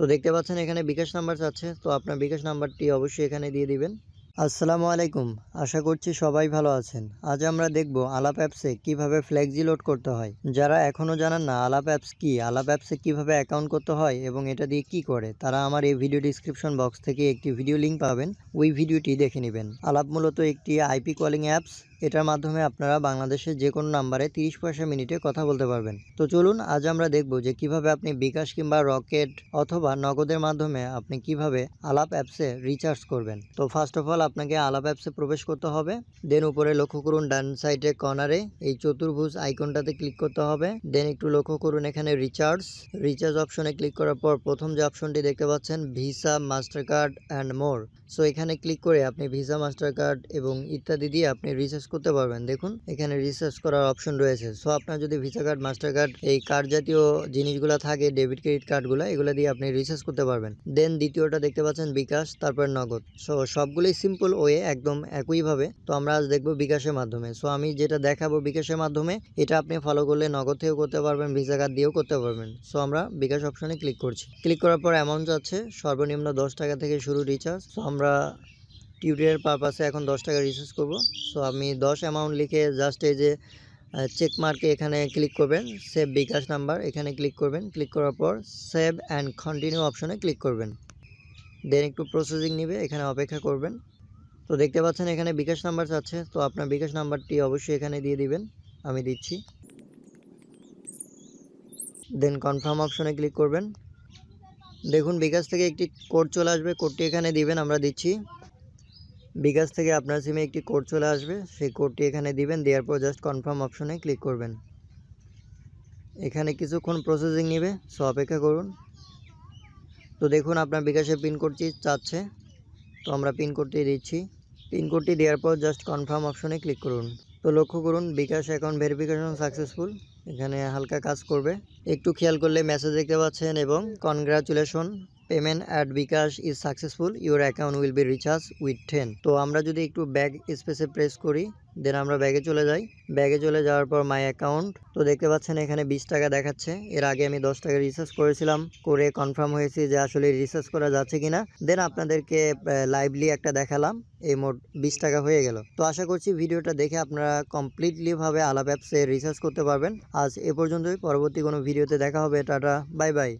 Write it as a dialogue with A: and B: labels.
A: তো দেখতে পাচ্ছেন এখানে বিকাশ নাম্বার চাচ্ছে তো আপনার বিকাশ নাম্বারটি অবশ্যই এখানে দিয়ে দিবেন আসসালামু আলাইকুম আশা করছি সবাই ভালো আছেন আজ আমরা দেখব আলাপ অ্যাপসে কীভাবে ফ্লেক্সি লোড করতে হয় যারা এখনও জানান না আলাপ অ্যাপস কী আলাপ অ্যাপসে কীভাবে অ্যাকাউন্ট করতে হয় এবং এটা দিয়ে কি করে তারা আমার এই ভিডিও ডিসক্রিপশন বক্স থেকে একটি ভিডিও লিঙ্ক পাবেন ওই ভিডিওটি দেখে নেবেন আলাপ মূলত একটি আইপি কলিং অ্যাপস এটার মাধ্যমে আপনারা বাংলাদেশের যে কোনো নাম্বারে তিরিশ পয়সা মিনিটে কথা বলতে পারবেন তো চলুন আজ আমরা দেখব যে কিভাবে আপনি বিকাশ কিংবা রকেট অথবা নগদের মাধ্যমে আপনি কিভাবে আলাপ অ্যাপসে রিচার্জ করবেন তো ফার্স্ট অফ অল আপনাকে আলাপ অ্যাপসে প্রবেশ করতে হবে দেন উপরে লক্ষ্য করুন ডান সাইডে কর্নারে এই চতুর্ভুজ আইকনটাতে ক্লিক করতে হবে দেন একটু লক্ষ্য করুন এখানে রিচার্জ রিচার্জ অপশনে ক্লিক করার পর প্রথম যে অপশনটি দেখতে পাচ্ছেন Visa Master card and more so এখানে ক্লিক করে আপনি ভিসা মাস্টার কার্ড এবং ইত্যাদি দিয়ে আপনি রিচার্জ করতে পারবেন দেখুন এখানে রিচার্জ করার অপশন রয়েছে সো আপনার যদি ভিসা কার্ড মাস্টার কার্ড এই কার্ড জাতীয় জিনিসগুলো থাকে ডেবিট ক্রেডিট কার্ডগুলো এগুলো দিয়ে আপনি রিচার্জ করতে পারবেন দেন দ্বিতীয়টা দেখতে পাচ্ছেন বিকাশ তারপর নগদ সো সবগুলোই সিম্পল ওয়ে একদম একইভাবে তো আমরা আজ দেখবো বিকাশের মাধ্যমে সো আমি যেটা দেখাবো বিকাশের মাধ্যমে এটা আপনি ফলো করলে নগদ থেকেও করতে পারবেন ভিসা কার্ড দিয়েও করতে পারবেন সো আমরা বিকাশ অপশনে ক্লিক করছি ক্লিক করার পর অ্যামাউন্ট আছে সর্বনিম্ন দশ টাকা থেকে শুরু রিচার্জ সো আমরা টিউটোরিয়াল পারপাসে এখন দশ টাকা রিচার্জ করব সো আমি দশ অ্যামাউন্ট লিখে জাস্ট এই যে চেক মার্কে এখানে ক্লিক করবেন সেভ বিকাশ নাম্বার এখানে ক্লিক করবেন ক্লিক করার পর সেভ অ্যান্ড কন্টিনিউ অপশনে ক্লিক করবেন দেন একটু প্রসেসিং নেবে এখানে অপেক্ষা করবেন তো দেখতে পাচ্ছেন এখানে বিকাশ নাম্বার আছে তো আপনার বিকাশ নাম্বারটি অবশ্যই এখানে দিয়ে দিবেন আমি দিচ্ছি দেন কনফার্ম অপশনে ক্লিক করবেন দেখুন বিকাশ থেকে একটি কোড চলে আসবে কোডটি এখানে দিবেন আমরা দিচ্ছি বিকাশ থেকে আপনার সিমে একটি কোড চলে আসবে সেই কোডটি এখানে দিবেন দেওয়ার পর জাস্ট কনফার্ম অপশনে ক্লিক করবেন এখানে কিছুক্ষণ প্রসেসিং নেবে সো অপেক্ষা করুন তো দেখুন আপনার বিকাশের পিনকোডটি চাচ্ছে তো আমরা পিনকোডটি দিচ্ছি পিনকোডটি দেওয়ার পর জাস্ট কনফার্ম অপশনে ক্লিক করুন তো লক্ষ্য করুন বিকাশ অ্যাকাউন্ট ভেরিফিকেশন সাকসেসফুল এখানে হালকা কাজ করবে একটু খেয়াল করলে মেসেজ দেখতে পাচ্ছেন এবং congratulation payment at bKash is successful your account will be recharge with ten তো আমরা যদি একটু ব্যাগ স্পেসে প্রেস করি দেন আমরা ব্যাগে চলে যাই ব্যাগে চলে যাওয়ার পর মাই অ্যাকাউন্ট তো দেখতে পাচ্ছেন এখানে বিশ টাকা দেখাচ্ছে এর আগে আমি দশ টাকা রিচার্জ করেছিলাম করে কনফার্ম হয়েছি যে আসলে রিচার্জ করা যাচ্ছে কিনা দেন আপনাদেরকে লাইভলি একটা দেখালাম এই মোট বিশ টাকা হয়ে গেল তো আশা করছি ভিডিওটা দেখে আপনারা কমপ্লিটলিভাবে আলাপ অ্যাপসে রিচার্জ করতে পারবেন আজ এ পর্যন্তই পরবর্তী কোনো ভিডিওতে দেখা হবে টাটা বাই বাই